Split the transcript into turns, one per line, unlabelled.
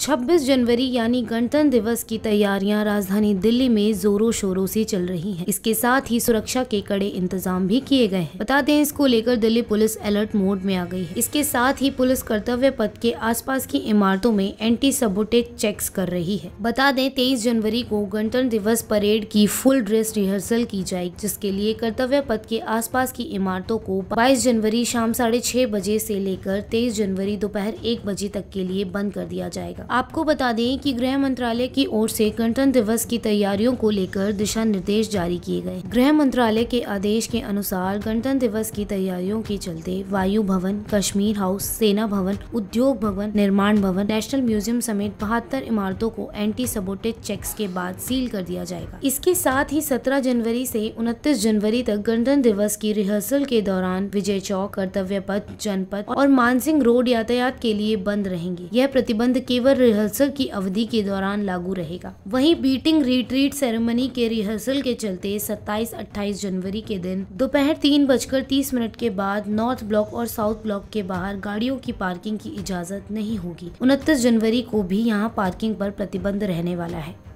26 जनवरी यानी गणतंत्र दिवस की तैयारियां राजधानी दिल्ली में जोरों शोरों से चल रही हैं। इसके साथ ही सुरक्षा के कड़े इंतजाम भी किए गए हैं बता दें इसको लेकर दिल्ली पुलिस अलर्ट मोड में आ गई है इसके साथ ही पुलिस कर्तव्य पथ के आसपास की इमारतों में एंटी सबोटेज चेक्स कर रही है बता दें तेईस जनवरी को गणतंत्र दिवस परेड की फुल ड्रेस रिहर्सल की जाएगी जिसके लिए कर्तव्य पथ के आस की इमारतों को बाईस जनवरी शाम साढ़े बजे ऐसी लेकर तेईस जनवरी दोपहर एक बजे तक के लिए बंद कर दिया जाएगा आपको बता दें कि गृह मंत्रालय की ओर से गणतंत्र दिवस की तैयारियों को लेकर दिशा निर्देश जारी किए गए गृह मंत्रालय के आदेश के अनुसार गणतंत्र दिवस की तैयारियों के चलते वायु भवन कश्मीर हाउस सेना भवन उद्योग भवन निर्माण भवन नेशनल म्यूजियम समेत बहत्तर इमारतों को एंटी सबोटेज चेक्स के बाद सील कर दिया जाएगा इसके साथ ही सत्रह जनवरी से उनतीस जनवरी तक गणतंत्र दिवस की रिहर्सल के दौरान विजय चौक कर्तव्य पथ जनपद और मानसिंह रोड यातायात के लिए बंद रहेंगे यह प्रतिबंध केवल रिहर्सल की अवधि के दौरान लागू रहेगा वहीं बीटिंग रिट्रीट सेरेमनी के रिहर्सल के चलते 27-28 जनवरी के दिन दोपहर तीन बजकर तीस मिनट के बाद नॉर्थ ब्लॉक और साउथ ब्लॉक के बाहर गाड़ियों की पार्किंग की इजाजत नहीं होगी उनतीस जनवरी को भी यहाँ पार्किंग पर प्रतिबंध रहने वाला है